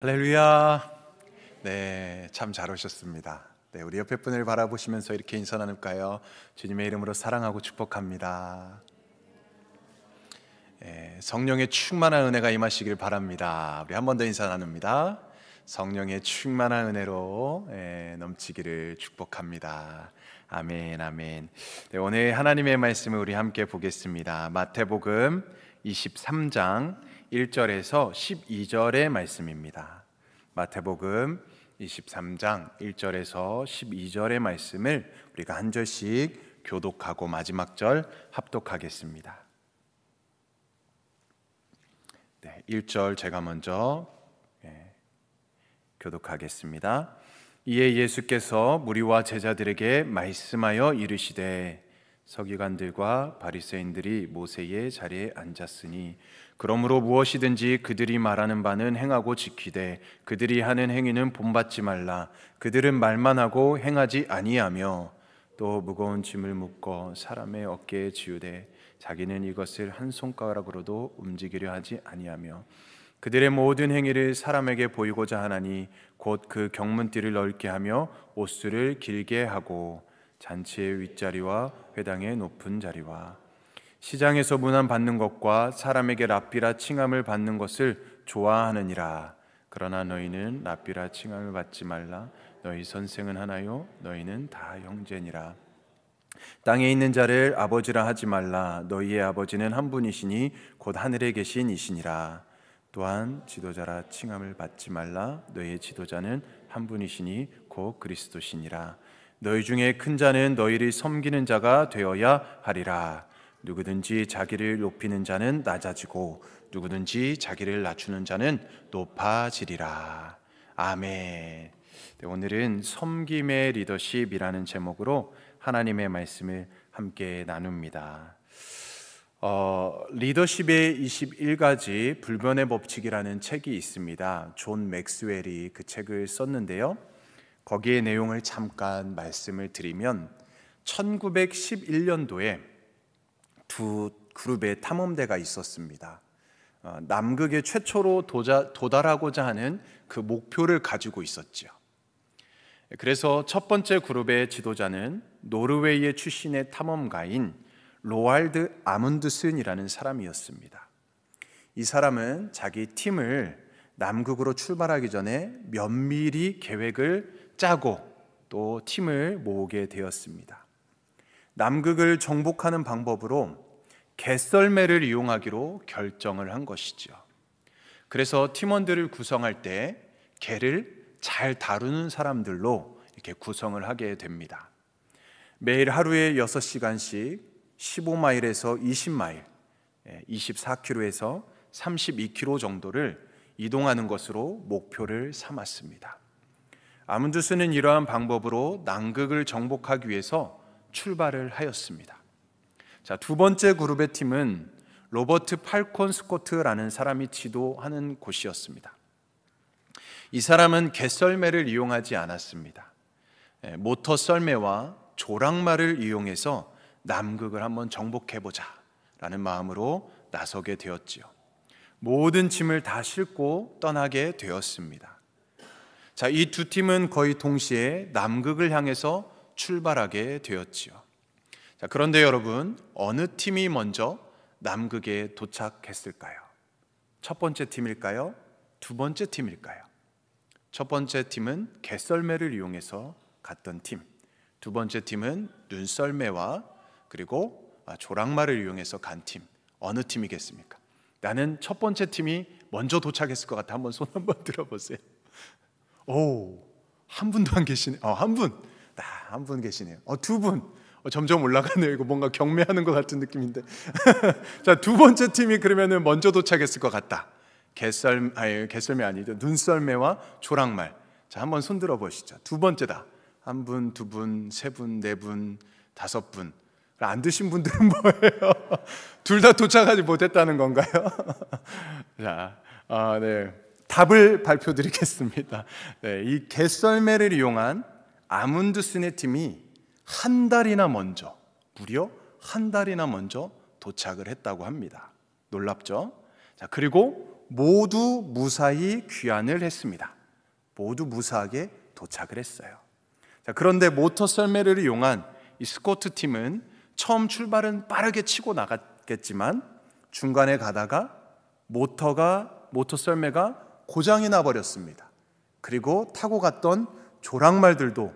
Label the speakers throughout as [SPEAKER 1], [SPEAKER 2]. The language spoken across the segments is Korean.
[SPEAKER 1] 할렐루야. 네, 참 잘 오셨습니다. 네, 우리 옆에 분을 바라보시면서 이렇게 인사 나눌까요? 주님의 이름으로 사랑하고 축복합니다. 네, 성령의 충만한 은혜가 임하시길 바랍니다. 우리 한 번 더 인사 나눕니다. 성령의 충만한 은혜로 네, 넘치기를 축복합니다. 아멘, 아멘. 네, 오늘 하나님의 말씀을 우리 함께 보겠습니다. 마태복음 23장 1절에서 12절의 말씀입니다. 마태복음 23장 1절에서 12절의 말씀을 우리가 한 절씩 교독하고 마지막 절 합독하겠습니다. 네, 1절 제가 먼저 예, 교독하겠습니다. 이에 예수께서 무리와 제자들에게 말씀하여 이르시되 서기관들과 바리새인들이 모세의 자리에 앉았으니 그러므로 무엇이든지 그들이 말하는 바는 행하고 지키되 그들이 하는 행위는 본받지 말라 그들은 말만 하고 행하지 아니하며 또 무거운 짐을 묶어 사람의 어깨에 지우되 자기는 이것을 한 손가락으로도 움직이려 하지 아니하며 그들의 모든 행위를 사람에게 보이고자 하나니 곧 그 경문띠를 넓게 하며 옷수를 길게 하고 잔치의 윗자리와 회당의 높은 자리와 시장에서 문안 받는 것과 사람에게 랍비라 칭함을 받는 것을 좋아하느니라 그러나 너희는 랍비라 칭함을 받지 말라 너희 선생은 하나요 너희는 다 형제니라 땅에 있는 자를 아버지라 하지 말라 너희의 아버지는 한 분이시니 곧 하늘에 계신 이시니라 또한 지도자라 칭함을 받지 말라 너희의 지도자는 한 분이시니 곧 그리스도시니라 너희 중에 큰 자는 너희를 섬기는 자가 되어야 하리라. 누구든지 자기를 높이는 자는 낮아지고 누구든지 자기를 낮추는 자는 높아지리라. 아멘. 네, 오늘은 섬김의 리더십이라는 제목으로 하나님의 말씀을 함께 나눕니다. 어, 리더십의 21가지 불변의 법칙이라는 책이 있습니다. 존 맥스웰이 그 책을 썼는데요. 거기에 내용을 잠깐 말씀을 드리면 1911년도에 두 그룹의 탐험대가 있었습니다. 어, 남극에 최초로 도자, 도달하고자 하는 그 목표를 가지고 있었죠 그래서 첫 번째 그룹의 지도자는 노르웨이의 출신의 탐험가인 로알드 아문드슨이라는 사람이었습니다. 이 사람은 자기 팀을 남극으로 출발하기 전에 면밀히 계획을 짜고 또 팀을 모으게 되었습니다. 남극을 정복하는 방법으로 개썰매를 이용하기로 결정을 한 것이죠. 그래서 팀원들을 구성할 때 개를 잘 다루는 사람들로 이렇게 구성을 하게 됩니다. 매일 하루에 6시간씩 15마일에서 20마일, 24km에서 32km 정도를 이동하는 것으로 목표를 삼았습니다. 아문드스는 이러한 방법으로 남극을 정복하기 위해서 출발을 하였습니다. 자, 두 번째 그룹의 팀은 로버트 팔콘 스코트라는 사람이 지도하는 곳이었습니다. 이 사람은 개썰매를 이용하지 않았습니다. 예, 모터 썰매와 조랑말을 이용해서 남극을 한번 정복해보자 라는 마음으로 나서게 되었지요. 모든 짐을 다 싣고 떠나게 되었습니다. 자, 이 두 팀은 거의 동시에 남극을 향해서 출발하게 되었지요. 자, 그런데 여러분, 어느 팀이 먼저 남극에 도착했을까요? 첫 번째 팀일까요? 두 번째 팀일까요? 첫 번째 팀은 갯썰매를 이용해서 갔던 팀. 두 번째 팀은 눈썰매와 그리고 아, 조랑말을 이용해서 간 팀. 어느 팀이겠습니까? 나는 첫 번째 팀이 먼저 도착했을 것 같아. 한번 손 한번 들어보세요. 오, 한 분도 안 계시네. 어, 한 분. 아, 한분 계시네요. 어, 두 분. 어, 점점 올라가네요. 이거 뭔가 경매하는 것 같은 느낌인데. 자, 두 번째 팀이 그러면은 먼저 도착했을 것 같다. 개썰 아니 개썰매 아니죠. 눈썰매와 조랑말. 자, 한번 손들어 보시죠. 두 번째다. 한 분, 두 분, 세 분, 네 분, 다섯 분. 안 드신 분들은 뭐예요? 둘 다 도착하지 못했다는 건가요? 자, 아, 네. 답을 발표드리겠습니다. 네, 이 겟썰매를 이용한 아문드 스네 팀이 한 달이나 먼저, 무려 한 달이나 먼저 도착을 했다고 합니다. 놀랍죠? 자, 그리고 모두 무사히 귀환을 했습니다. 모두 무사하게 도착을 했어요. 자, 그런데 모터 썰매를 이용한 이 스코트 팀은 처음 출발은 빠르게 치고 나갔겠지만 중간에 가다가 모터가 모터 썰매가 고장이 나버렸습니다. 그리고 타고 갔던 조랑말들도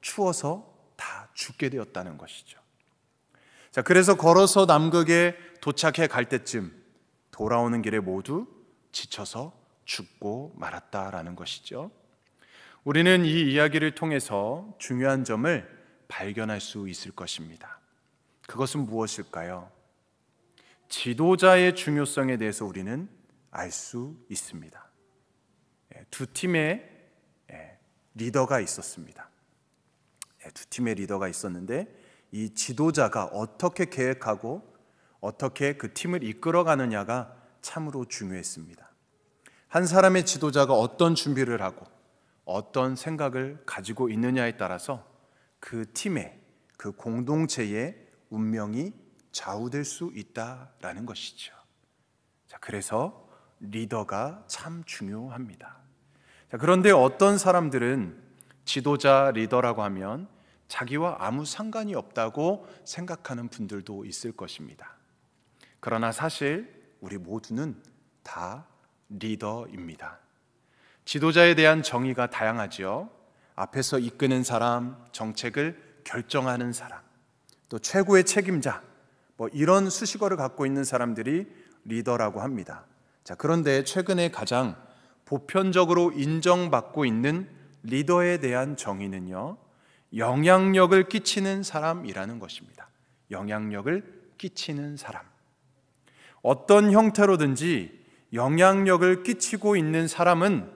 [SPEAKER 1] 추워서 다 죽게 되었다는 것이죠. 자, 그래서 걸어서 남극에 도착해 갈 때쯤 돌아오는 길에 모두 지쳐서 죽고 말았다라는 것이죠. 우리는 이 이야기를 통해서 중요한 점을 발견할 수 있을 것입니다. 그것은 무엇일까요? 지도자의 중요성에 대해서 우리는 알 수 있습니다. 두 팀의 예, 리더가 있었습니다. 예, 두 팀의 리더가 있었는데 이 지도자가 어떻게 계획하고 어떻게 그 팀을 이끌어 가느냐가 참으로 중요했습니다. 한 사람의 지도자가 어떤 준비를 하고 어떤 생각을 가지고 있느냐에 따라서 그 팀의 그 공동체의 운명이 좌우될 수 있다라는 것이죠. 자, 그래서 리더가 참 중요합니다. 그런데 어떤 사람들은 지도자 리더라고 하면 자기와 아무 상관이 없다고 생각하는 분들도 있을 것입니다. 그러나 사실 우리 모두는 다 리더입니다. 지도자에 대한 정의가 다양하지요. 앞에서 이끄는 사람, 정책을 결정하는 사람, 또 최고의 책임자, 뭐 이런 수식어를 갖고 있는 사람들이 리더라고 합니다. 자, 그런데 최근에 가장 보편적으로 인정받고 있는 리더에 대한 정의는요, 영향력을 끼치는 사람이라는 것입니다. 영향력을 끼치는 사람. 어떤 형태로든지 영향력을 끼치고 있는 사람은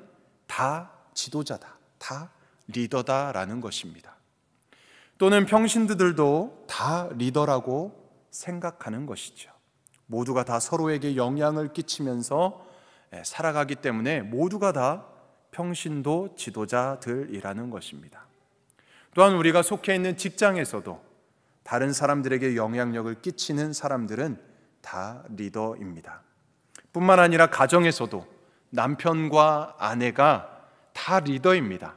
[SPEAKER 1] 다 지도자다, 다 리더다라는 것입니다. 또는 평신도들도 다 리더라고 생각하는 것이죠. 모두가 다 서로에게 영향을 끼치면서 예, 살아가기 때문에 모두가 다 평신도 지도자들이라는 것입니다. 또한 우리가 속해 있는 직장에서도 다른 사람들에게 영향력을 끼치는 사람들은 다 리더입니다. 뿐만 아니라 가정에서도 남편과 아내가 다 리더입니다.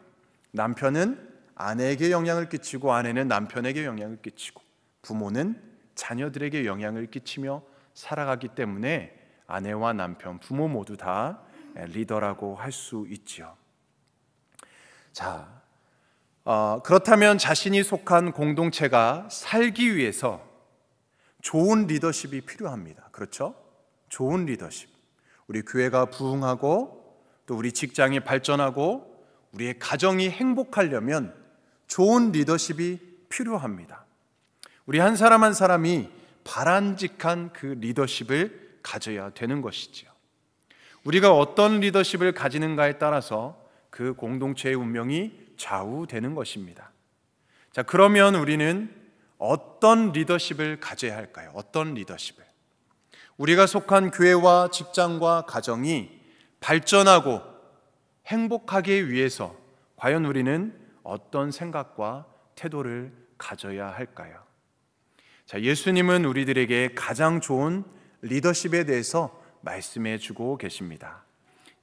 [SPEAKER 1] 남편은 아내에게 영향을 끼치고 아내는 남편에게 영향을 끼치고 부모는 자녀들에게 영향을 끼치며 살아가기 때문에 아내와 남편, 부모 모두 다 예, 리더라고 할 수 있지요. 자, 어, 그렇다면 자신이 속한 공동체가 살기 위해서 좋은 리더십이 필요합니다. 그렇죠? 좋은 리더십. 우리 교회가 부흥하고 또 우리 직장이 발전하고 우리의 가정이 행복하려면 좋은 리더십이 필요합니다. 우리 한 사람 한 사람이 바람직한 그 리더십을 가져야 되는 것이지요. 우리가 어떤 리더십을 가지는가에 따라서 그 공동체의 운명이 좌우되는 것입니다. 자, 그러면 우리는 어떤 리더십을 가져야 할까요? 어떤 리더십을? 우리가 속한 교회와 직장과 가정이 발전하고 행복하기 위해서 과연 우리는 어떤 생각과 태도를 가져야 할까요? 자, 예수님은 우리들에게 가장 좋은 리더십에 대해서 말씀해 주고 계십니다.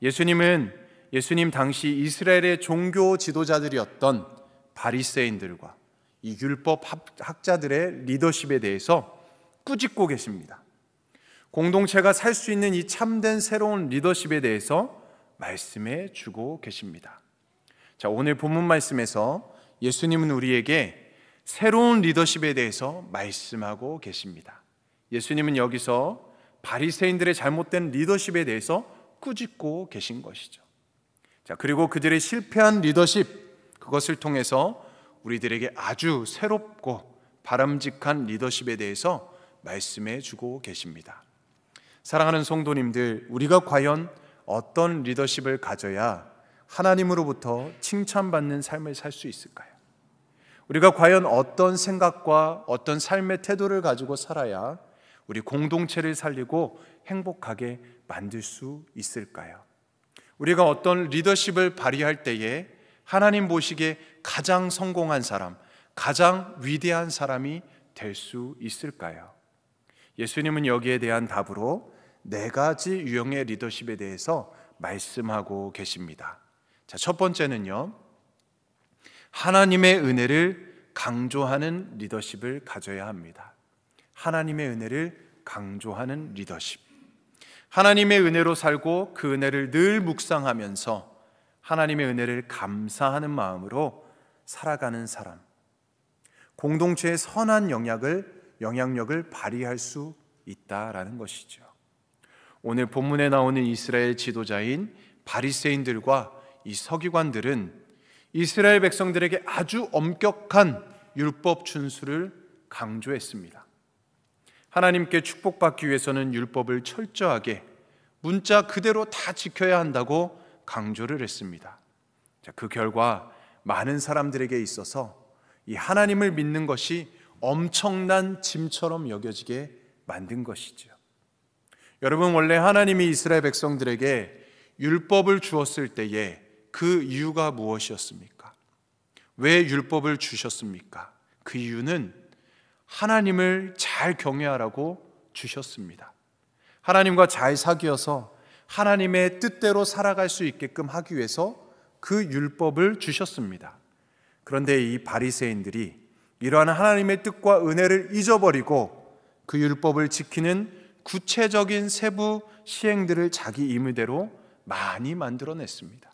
[SPEAKER 1] 예수님은 예수님 당시 이스라엘의 종교 지도자들이었던 바리새인들과 이 율법 학자들의 리더십에 대해서 꾸짖고 계십니다. 공동체가 살 수 있는 이 참된 새로운 리더십에 대해서 말씀해 주고 계십니다. 자, 오늘 본문 말씀에서 예수님은 우리에게 새로운 리더십에 대해서 말씀하고 계십니다. 예수님은 여기서 바리새인들의 잘못된 리더십에 대해서 꾸짖고 계신 것이죠. 자, 그리고 그들의 실패한 리더십 그것을 통해서 우리들에게 아주 새롭고 바람직한 리더십에 대해서 말씀해 주고 계십니다. 사랑하는 성도님들, 우리가 과연 어떤 리더십을 가져야 하나님으로부터 칭찬받는 삶을 살 수 있을까요? 우리가 과연 어떤 생각과 어떤 삶의 태도를 가지고 살아야 우리 공동체를 살리고 행복하게 만들 수 있을까요? 우리가 어떤 리더십을 발휘할 때에 하나님 보시기에 가장 성공한 사람, 가장 위대한 사람이 될 수 있을까요? 예수님은 여기에 대한 답으로 네 가지 유형의 리더십에 대해서 말씀하고 계십니다. 자, 첫 번째는요. 하나님의 은혜를 강조하는 리더십을 가져야 합니다. 하나님의 은혜를 강조하는 리더십. 하나님의 은혜로 살고 그 은혜를 늘 묵상하면서 하나님의 은혜를 감사하는 마음으로 살아가는 사람. 공동체의 선한 영향을 영향력을 발휘할 수 있다라는 것이죠. 오늘 본문에 나오는 이스라엘 지도자인 바리새인들과 이 서기관들은 이스라엘 백성들에게 아주 엄격한 율법 준수를 강조했습니다. 하나님께 축복받기 위해서는 율법을 철저하게 문자 그대로 다 지켜야 한다고 강조를 했습니다. 자, 그 결과 많은 사람들에게 있어서 이 하나님을 믿는 것이 엄청난 짐처럼 여겨지게 만든 것이죠. 여러분 원래 하나님이 이스라엘 백성들에게 율법을 주었을 때에 그 이유가 무엇이었습니까? 왜 율법을 주셨습니까? 그 이유는 하나님을 잘 경외하라고 주셨습니다. 하나님과 잘 사귀어서 하나님의 뜻대로 살아갈 수 있게끔 하기 위해서 그 율법을 주셨습니다. 그런데 이 바리새인들이 이러한 하나님의 뜻과 은혜를 잊어버리고 그 율법을 지키는 구체적인 세부 시행들을 자기 임의대로 많이 만들어냈습니다.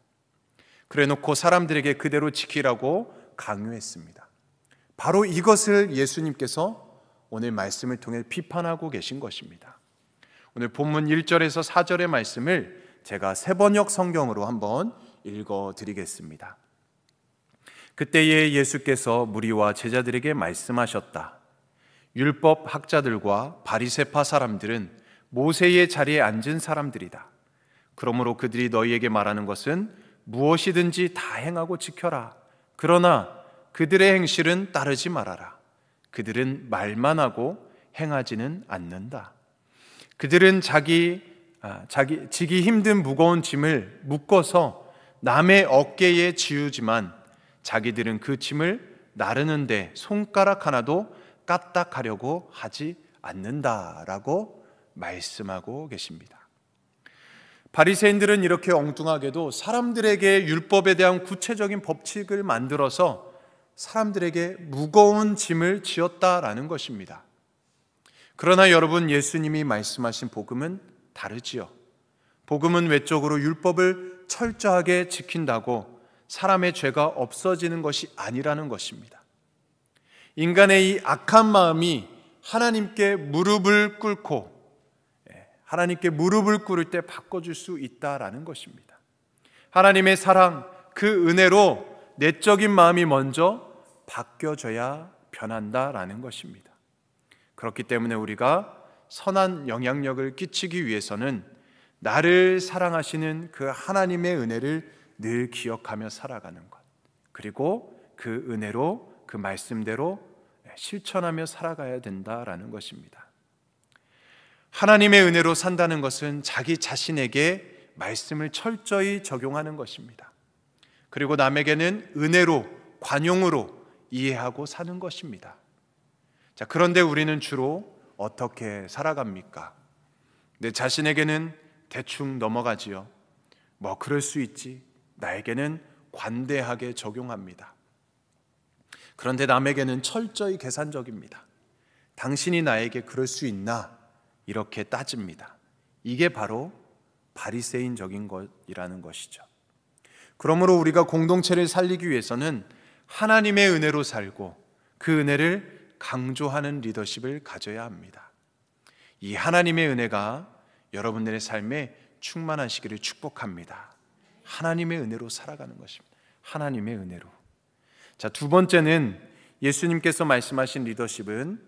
[SPEAKER 1] 그래 놓고 사람들에게 그대로 지키라고 강요했습니다. 바로 이것을 예수님께서 오늘 말씀을 통해 비판하고 계신 것입니다. 오늘 본문 1절에서 4절의 말씀을 제가 세번역 성경으로 한번 읽어 드리겠습니다. 그때에 예수께서 무리와 제자들에게 말씀하셨다. 율법 학자들과 바리세파 사람들은 모세의 자리에 앉은 사람들이다. 그러므로 그들이 너희에게 말하는 것은 무엇이든지 다 행하고 지켜라. 그러나 그들의 행실은 따르지 말아라. 그들은 말만 하고 행하지는 않는다. 그들은 자기 아, 자기 지기 힘든 무거운 짐을 묶어서 남의 어깨에 지우지만 자기들은 그 짐을 나르는데 손가락 하나도 까딱하려고 하지 않는다라고 말씀하고 계십니다. 바리새인들은 이렇게 엉뚱하게도 사람들에게 율법에 대한 구체적인 법칙을 만들어서 사람들에게 무거운 짐을 지었다라는 것입니다. 그러나 여러분 예수님이 말씀하신 복음은 다르지요. 복음은 외적으로 율법을 철저하게 지킨다고 사람의 죄가 없어지는 것이 아니라는 것입니다. 인간의 이 악한 마음이 하나님께 무릎을 꿇고 예, 하나님께 무릎을 꿇을 때 바꿔줄 수 있다라는 것입니다. 하나님의 사랑, 그 은혜로 내적인 마음이 먼저 바뀌어져야 변한다라는 것입니다. 그렇기 때문에 우리가 선한 영향력을 끼치기 위해서는 나를 사랑하시는 그 하나님의 은혜를 늘 기억하며 살아가는 것. 그리고 그 은혜로 그 말씀대로 실천하며 살아가야 된다라는 것입니다. 하나님의 은혜로 산다는 것은 자기 자신에게 말씀을 철저히 적용하는 것입니다. 그리고 남에게는 은혜로, 관용으로 이해하고 사는 것입니다. 자, 그런데 우리는 주로 어떻게 살아갑니까? 내 자신에게는 대충 넘어가지요. 뭐 그럴 수 있지. 나에게는 관대하게 적용합니다. 그런데 남에게는 철저히 계산적입니다. 당신이 나에게 그럴 수 있나? 이렇게 따집니다. 이게 바로 바리새인적인 것이라는 것이죠. 그러므로 우리가 공동체를 살리기 위해서는 하나님의 은혜로 살고 그 은혜를 강조하는 리더십을 가져야 합니다. 이 하나님의 은혜가 여러분들의 삶에 충만하시기를 축복합니다. 하나님의 은혜로 살아가는 것입니다. 하나님의 은혜로. 자, 두 번째는 예수님께서 말씀하신 리더십은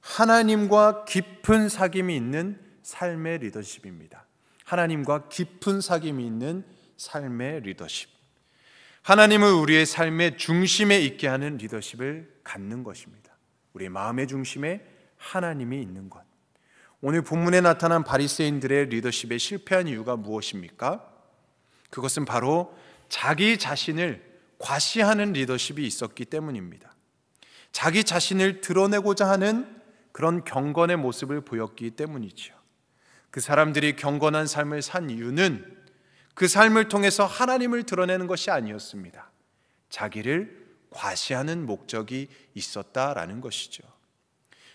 [SPEAKER 1] 하나님과 깊은 사귐이 있는 삶의 리더십입니다. 하나님과 깊은 사귐이 있는 삶의 리더십. 하나님을 우리의 삶의 중심에 있게 하는 리더십을 갖는 것입니다. 우리의 마음의 중심에 하나님이 있는 것. 오늘 본문에 나타난 바리새인들의 리더십에 실패한 이유가 무엇입니까? 그것은 바로 자기 자신을 과시하는 리더십이 있었기 때문입니다. 자기 자신을 드러내고자 하는 그런 경건의 모습을 보였기 때문이지요. 그 사람들이 경건한 삶을 산 이유는 그 삶을 통해서 하나님을 드러내는 것이 아니었습니다. 자기를 과시하는 목적이 있었다라는 것이죠.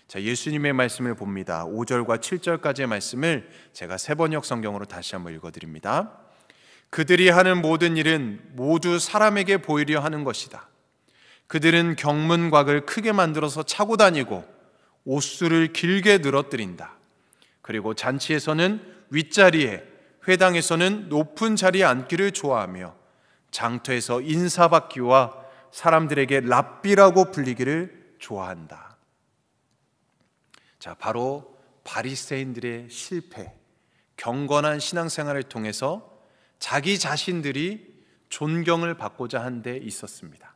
[SPEAKER 1] 자, 예수님의 말씀을 봅니다. 5절과 7절까지의 말씀을 제가 세번역 성경으로 다시 한번 읽어 드립니다. 그들이 하는 모든 일은 모두 사람에게 보이려 하는 것이다. 그들은 경문곽을 크게 만들어서 차고 다니고 옷수를 길게 늘어뜨린다. 그리고 잔치에서는 윗자리에 회당에서는 높은 자리에 앉기를 좋아하며 장터에서 인사받기와 사람들에게 랍비라고 불리기를 좋아한다. 자, 바로 바리새인들의 실패, 경건한 신앙생활을 통해서 자기 자신들이 존경을 받고자 한 데 있었습니다.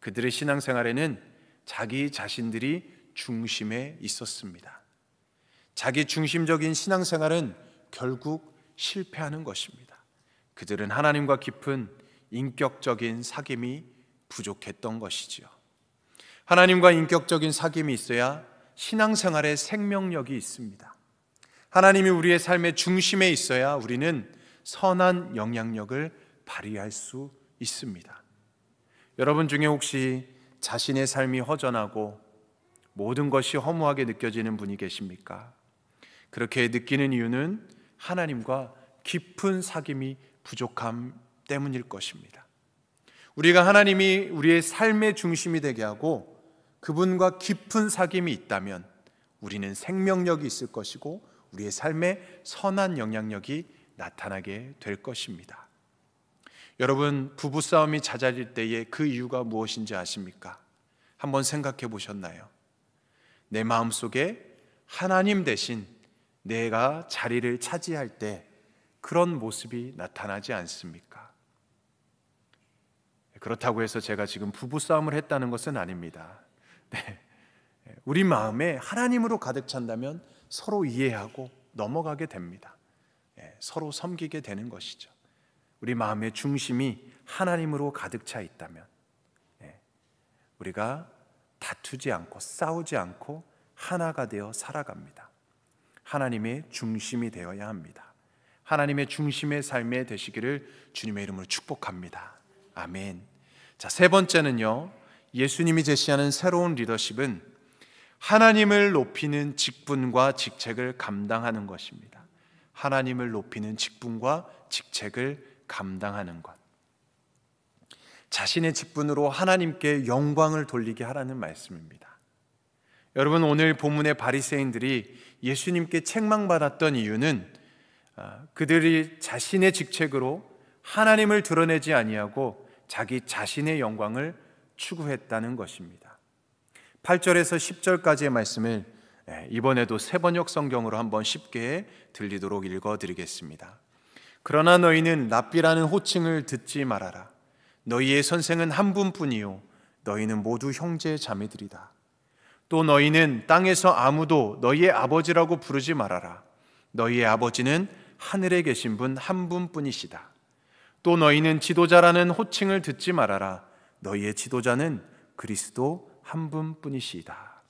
[SPEAKER 1] 그들의 신앙생활에는 자기 자신들이 중심에 있었습니다. 자기 중심적인 신앙생활은 결국 실패하는 것입니다. 그들은 하나님과 깊은 인격적인 사귐이 부족했던 것이지요. 하나님과 인격적인 사귐이 있어야 신앙생활에 생명력이 있습니다. 하나님이 우리의 삶의 중심에 있어야 우리는 선한 영향력을 발휘할 수 있습니다. 여러분 중에 혹시 자신의 삶이 허전하고 모든 것이 허무하게 느껴지는 분이 계십니까? 그렇게 느끼는 이유는 하나님과 깊은 사귐이 부족함 때문일 것입니다. 우리가 하나님이 우리의 삶의 중심이 되게 하고 그분과 깊은 사귐이 있다면 우리는 생명력이 있을 것이고 우리의 삶에 선한 영향력이 나타나게 될 것입니다. 여러분, 부부싸움이 잦아질 때에 그 이유가 무엇인지 아십니까? 한번 생각해 보셨나요? 내 마음속에 하나님 대신 내가 자리를 차지할 때 그런 모습이 나타나지 않습니까? 그렇다고 해서 제가 지금 부부싸움을 했다는 것은 아닙니다. 네. 우리 마음에 하나님으로 가득 찬다면 서로 이해하고 넘어가게 됩니다. 네. 서로 섬기게 되는 것이죠. 우리 마음의 중심이 하나님으로 가득 차 있다면 네. 우리가 다투지 않고 싸우지 않고 하나가 되어 살아갑니다. 하나님의 중심이 되어야 합니다. 하나님의 중심의 삶에 되시기를 주님의 이름으로 축복합니다. 아멘. 자, 세 번째는요. 예수님이 제시하는 새로운 리더십은 하나님을 높이는 직분과 직책을 감당하는 것입니다. 하나님을 높이는 직분과 직책을 감당하는 것. 자신의 직분으로 하나님께 영광을 돌리게 하라는 말씀입니다. 여러분 오늘 본문의 바리새인들이 예수님께 책망받았던 이유는 아, 그들이 자신의 직책으로 하나님을 드러내지 아니하고 자기 자신의 영광을 추구했다는 것입니다. 8절에서 10절까지의 말씀을 예, 이번에도 세 번역 성경으로 한번 쉽게 들리도록 읽어 드리겠습니다. 그러나 너희는 랍비라는 호칭을 듣지 말아라. 너희의 선생은 한 분뿐이요 너희는 모두 형제 자매들이다. 또 너희는 땅에서 아무도 너희의 아버지라고 부르지 말아라. 너희의 아버지는 하늘에 계신 분 한 분뿐이시다. 또 너희는 지도자라는 호칭을 듣지 말아라. 너희의 지도자는 그리스도 한 분뿐이시다.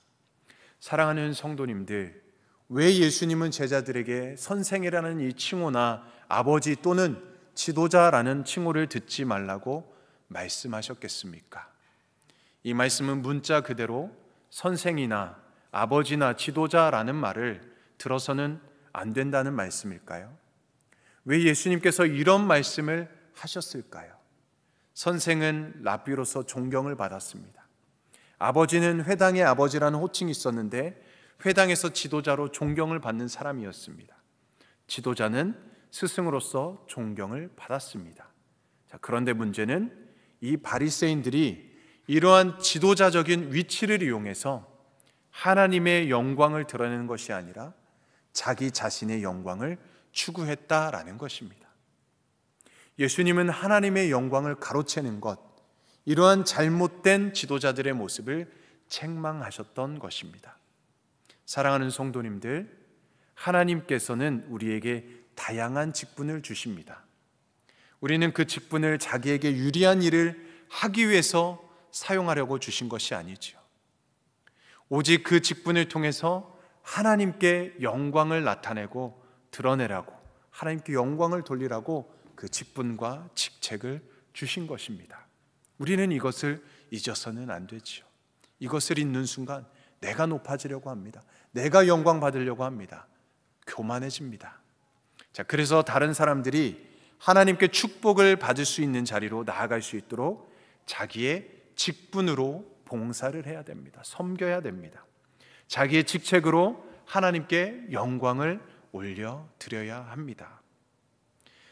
[SPEAKER 1] 사랑하는 성도님들, 왜 예수님은 제자들에게 선생이라는 이 칭호나 아버지 또는 지도자라는 칭호를 듣지 말라고 말씀하셨겠습니까? 이 말씀은 문자 그대로 선생이나 아버지나 지도자라는 말을 들어서는 안 된다는 말씀일까요? 왜 예수님께서 이런 말씀을 하셨을까요? 선생은 랍비로서 존경을 받았습니다. 아버지는 회당의 아버지라는 호칭이 있었는데 회당에서 지도자로 존경을 받는 사람이었습니다. 지도자는 스승으로서 존경을 받았습니다. 자, 그런데 문제는 이 바리새인들이 이러한 지도자적인 위치를 이용해서 하나님의 영광을 드러내는 것이 아니라 자기 자신의 영광을 추구했다라는 것입니다. 예수님은 하나님의 영광을 가로채는 것, 이러한 잘못된 지도자들의 모습을 책망하셨던 것입니다. 사랑하는 성도님들, 하나님께서는 우리에게 다양한 직분을 주십니다. 우리는 그 직분을 자기에게 유리한 일을 하기 위해서 사용하려고 주신 것이 아니지요. 오직 그 직분을 통해서 하나님께 영광을 나타내고 드러내라고 하나님께 영광을 돌리라고 그 직분과 직책을 주신 것입니다. 우리는 이것을 잊어서는 안 되지요. 이것을 잊는 순간 내가 높아지려고 합니다. 내가 영광 받으려고 합니다. 교만해집니다. 자, 그래서 다른 사람들이 하나님께 축복을 받을 수 있는 자리로 나아갈 수 있도록 자기의 직분으로 봉사를 해야 됩니다. 섬겨야 됩니다. 자기의 직책으로 하나님께 영광을 올려 드려야 합니다.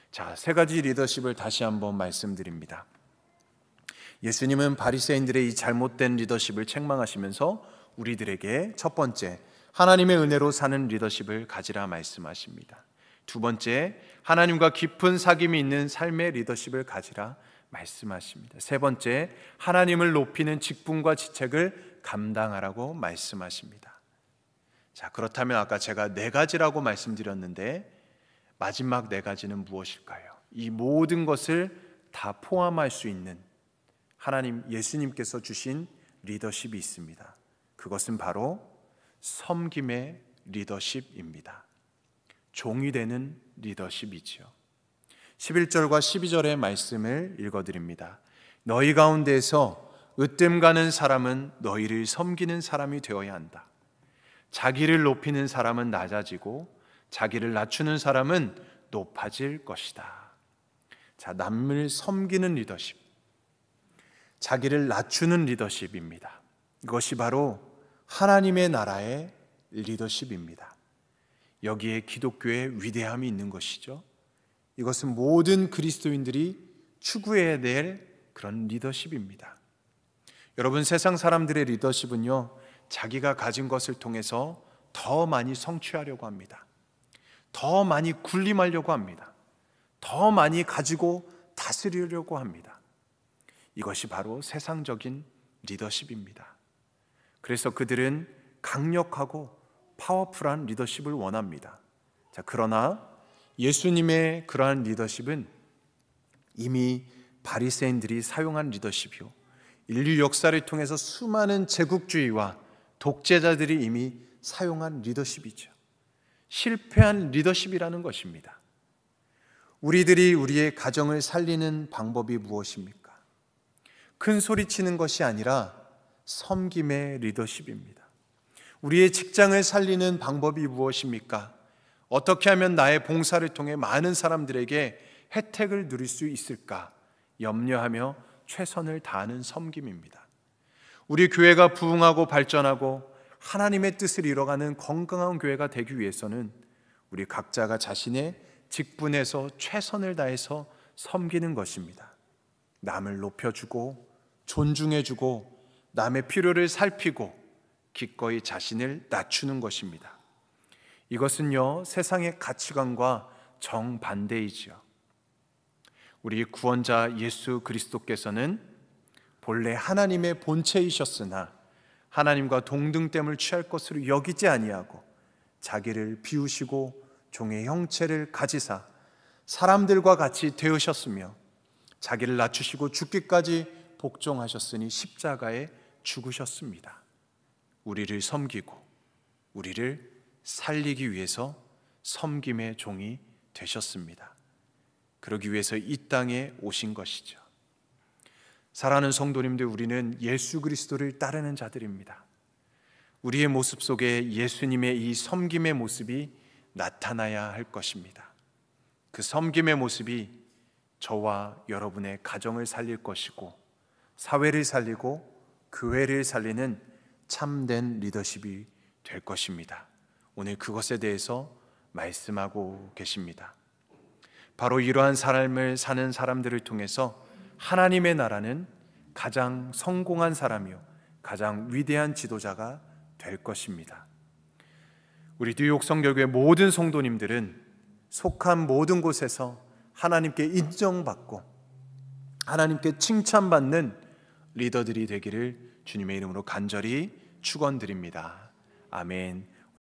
[SPEAKER 1] 자, 세 가지 리더십을 다시 한번 말씀드립니다. 예수님은 바리새인들의 이 잘못된 리더십을 책망하시면서 우리들에게 첫 번째 하나님의 은혜로 사는 리더십을 가지라 말씀하십니다. 두 번째 하나님과 깊은 사귐이 있는 삶의 리더십을 가지라 말씀하십니다. 세 번째, 하나님을 높이는 직분과 지책을 감당하라고 말씀하십니다. 자, 그렇다면 아까 제가 네 가지라고 말씀드렸는데 마지막 네 가지는 무엇일까요? 이 모든 것을 다 포함할 수 있는 하나님 예수님께서 주신 리더십이 있습니다. 그것은 바로 섬김의 리더십입니다. 종이 되는 리더십이지요. 11절과 12절의 말씀을 읽어드립니다. 너희 가운데서 으뜸 가는 사람은 너희를 섬기는 사람이 되어야 한다. 자기를 높이는 사람은 낮아지고 자기를 낮추는 사람은 높아질 것이다. 자, 남을 섬기는 리더십. 자기를 낮추는 리더십입니다. 이것이 바로 하나님의 나라의 리더십입니다. 여기에 기독교의 위대함이 있는 것이죠. 이것은 모든 그리스도인들이 추구해야 될 그런 리더십입니다. 여러분 세상 사람들의 리더십은요, 자기가 가진 것을 통해서 더 많이 성취하려고 합니다. 더 많이 군림하려고 합니다. 더 많이 가지고 다스리려고 합니다. 이것이 바로 세상적인 리더십입니다. 그래서 그들은 강력하고 파워풀한 리더십을 원합니다. 자, 그러나 예수님의 그러한 리더십은 이미 바리새인들이 사용한 리더십이요. 인류 역사를 통해서 수많은 제국주의와 독재자들이 이미 사용한 리더십이죠. 실패한 리더십이라는 것입니다. 우리들이 우리의 가정을 살리는 방법이 무엇입니까? 큰 소리치는 것이 아니라 섬김의 리더십입니다. 우리의 직장을 살리는 방법이 무엇입니까? 어떻게 하면 나의 봉사를 통해 많은 사람들에게 혜택을 누릴 수 있을까 염려하며 최선을 다하는 섬김입니다. 우리 교회가 부흥하고 발전하고 하나님의 뜻을 이뤄가는 건강한 교회가 되기 위해서는 우리 각자가 자신의 직분에서 최선을 다해서 섬기는 것입니다. 남을 높여주고 존중해주고 남의 필요를 살피고 기꺼이 자신을 낮추는 것입니다. 이것은요, 세상의 가치관과 정반대이지요. 우리 구원자 예수 그리스도께서는 본래 하나님의 본체이셨으나 하나님과 동등됨을 취할 것으로 여기지 아니하고 자기를 비우시고 종의 형체를 가지사 사람들과 같이 되으셨으며 자기를 낮추시고 죽기까지 복종하셨으니 십자가에 죽으셨습니다. 우리를 섬기고 우리를 살리기 위해서 섬김의 종이 되셨습니다. 그러기 위해서 이 땅에 오신 것이죠. 사랑하는 성도님들, 우리는 예수 그리스도를 따르는 자들입니다. 우리의 모습 속에 예수님의 이 섬김의 모습이 나타나야 할 것입니다. 그 섬김의 모습이 저와 여러분의 가정을 살릴 것이고, 사회를 살리고, 교회를 살리는 참된 리더십이 될 것입니다. 오늘 그것에 대해서 말씀하고 계십니다. 바로 이러한 삶을 사는 사람들을 통해서 하나님의 나라는 가장 성공한 사람이요, 가장 위대한 지도자가 될 것입니다. 우리 뉴욕 성교회 모든 성도님들은 속한 모든 곳에서 하나님께 인정받고 하나님께 칭찬받는 리더들이 되기를 주님의 이름으로 간절히 축원드립니다. 아멘.